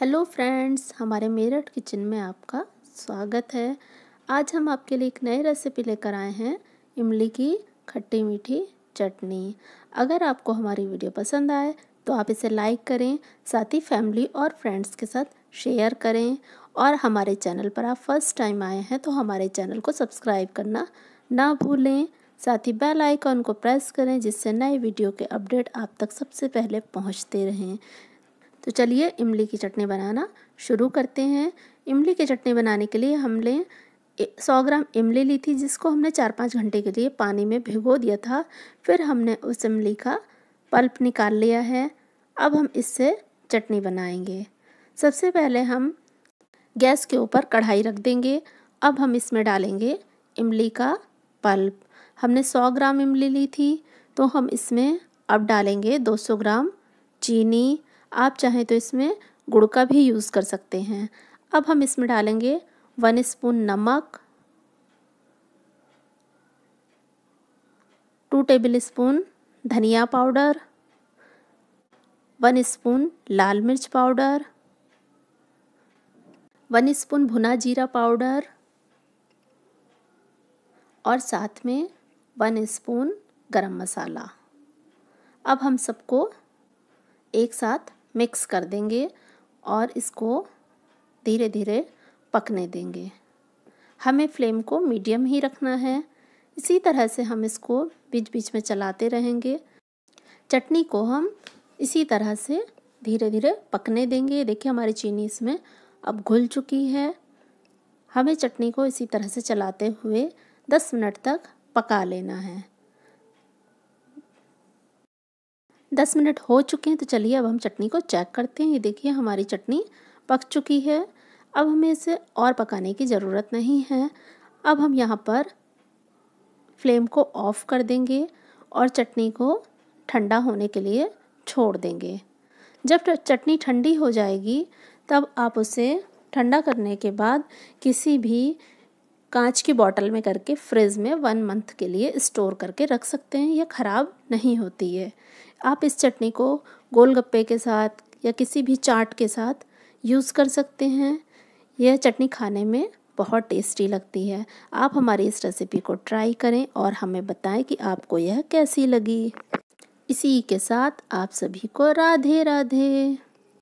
hello friends हमारे Meerut kitchen में आपका स्वागत है आज हम आपके लिए एक नई रेसिपी लेकर आए हैं इमली की खट्टी मीठी चटनी अगर आपको हमारी वीडियो पसंद आए तो आप इसे लाइक करें साथ ही फैमिली और फ्रेंड्स के साथ शेयर करें और हमारे चैनल पर आप फर्स्ट टाइम आए हैं तो हमारे चैनल को सब्सक्राइब करना ना भूलें साथ ही बेल आइकॉन को प्रेस करें जिससे नए वीडियो के अपडेट आप तक सबसे पहले पहुंचते रहें तो चलिए इमली की चटनी बनाना शुरू करते हैं इमली की चटनी बनाने के लिए हमने सौ ग्राम इमली ली थी जिसको हमने चार पाँच घंटे के लिए पानी में भिगो दिया था फिर हमने उस इमली का पल्प निकाल लिया है अब हम इससे चटनी बनाएंगे सबसे पहले हम गैस के ऊपर कढ़ाई रख देंगे अब हम इसमें डालेंगे इमली का पल्प हमने 100 ग्राम इमली ली थी तो हम इसमें अब डालेंगे 200 ग्राम चीनी आप चाहें तो इसमें गुड़ का भी यूज़ कर सकते हैं अब हम इसमें डालेंगे वन स्पून नमक टू टेबल स्पून धनिया पाउडर वन स्पून लाल मिर्च पाउडर वन स्पून भुना जीरा पाउडर और साथ में वन स्पून गरम मसाला अब हम सबको एक साथ मिक्स कर देंगे और इसको धीरे धीरे पकने देंगे हमें फ्लेम को मीडियम ही रखना है इसी तरह से हम इसको बीच बीच में चलाते रहेंगे चटनी को हम इसी तरह से धीरे धीरे पकने देंगे देखिए हमारी चीनी इसमें अब घुल चुकी है हमें चटनी को इसी तरह से चलाते हुए 10 मिनट तक पका लेना है दस मिनट हो चुके हैं तो चलिए अब हम चटनी को चेक करते हैं ये देखिए हमारी चटनी पक चुकी है अब हमें इसे और पकाने की ज़रूरत नहीं है अब हम यहाँ पर फ्लेम को ऑफ़ कर देंगे और चटनी को ठंडा होने के लिए छोड़ देंगे जब चटनी ठंडी हो जाएगी तब आप उसे ठंडा करने के बाद किसी भी कांच की बॉटल में करके फ्रिज में वन मंथ के लिए स्टोर करके रख सकते हैं यह ख़राब नहीं होती है आप इस चटनी को गोलगप्पे के साथ या किसी भी चाट के साथ यूज़ कर सकते हैं यह चटनी खाने में बहुत टेस्टी लगती है आप हमारी इस रेसिपी को ट्राई करें और हमें बताएं कि आपको यह कैसी लगी इसी के साथ आप सभी को राधे राधे